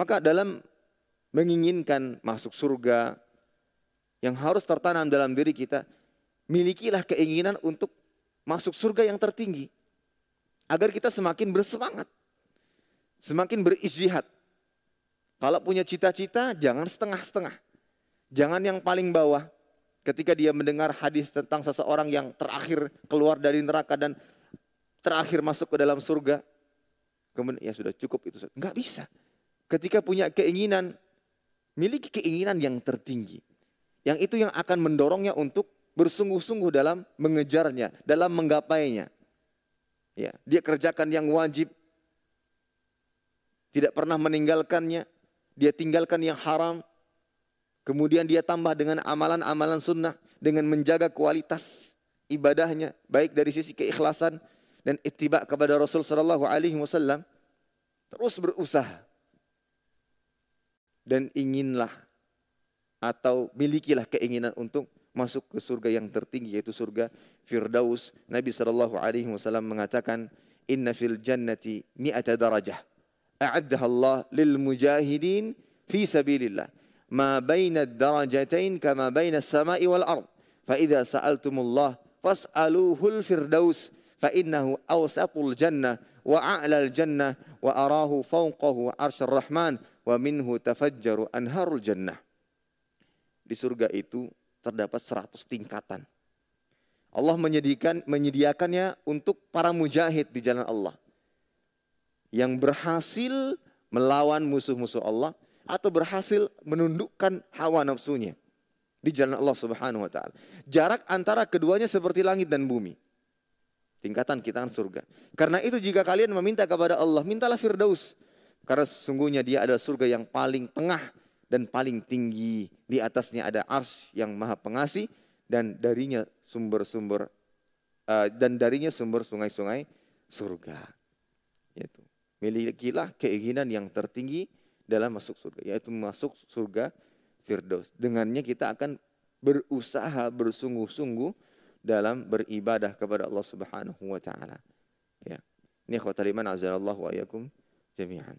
Maka dalam menginginkan masuk surga yang harus tertanam dalam diri kita, milikilah keinginan untuk masuk surga yang tertinggi. Agar kita semakin bersemangat, semakin berijihad. Kalau punya cita-cita, jangan setengah-setengah. Jangan yang paling bawah. Ketika dia mendengar hadis tentang seseorang yang terakhir keluar dari neraka dan terakhir masuk ke dalam surga, kemudian ya sudah cukup itu. Enggak bisa ketika punya keinginan, miliki keinginan yang tertinggi. Yang itu yang akan mendorongnya untuk bersungguh-sungguh dalam mengejarnya, dalam menggapainya. Ya, dia kerjakan yang wajib, tidak pernah meninggalkannya, dia tinggalkan yang haram, kemudian dia tambah dengan amalan-amalan sunnah, dengan menjaga kualitas ibadahnya, baik dari sisi keikhlasan dan itibak kepada Rasul Shallallahu Alaihi Wasallam, terus berusaha dan inginlah atau milikilah keinginan untuk masuk ke surga yang tertinggi yaitu surga Firdaus. Nabi sallallahu alaihi wasallam mengatakan, "Inna fil jannati mi'ata darajah. A'addaha Allah lil mujahidin fi sabilillah. Ma baina darajatain kama baina as-sama'i wal ard. Fa sa'altumullah fas'aluhul firdaus fa innahu awsatul jannah wa a'lal jannah wa arahu fawqahu arsyar rahman wa minhu tafajjaru anharul jannah. Di surga itu terdapat seratus tingkatan. Allah menyediakan menyediakannya untuk para mujahid di jalan Allah. Yang berhasil melawan musuh-musuh Allah atau berhasil menundukkan hawa nafsunya di jalan Allah Subhanahu wa taala. Jarak antara keduanya seperti langit dan bumi. Tingkatan kita surga. Karena itu jika kalian meminta kepada Allah, mintalah firdaus karena sesungguhnya dia adalah surga yang paling tengah dan paling tinggi. Di atasnya ada ars yang maha pengasih dan darinya sumber-sumber uh, dan darinya sumber sungai-sungai surga. Yaitu milikilah keinginan yang tertinggi dalam masuk surga, yaitu masuk surga Firdaus. Dengannya kita akan berusaha bersungguh-sungguh dalam beribadah kepada Allah Subhanahu wa taala. Ya. Ini khotaliman azza wa jami'an.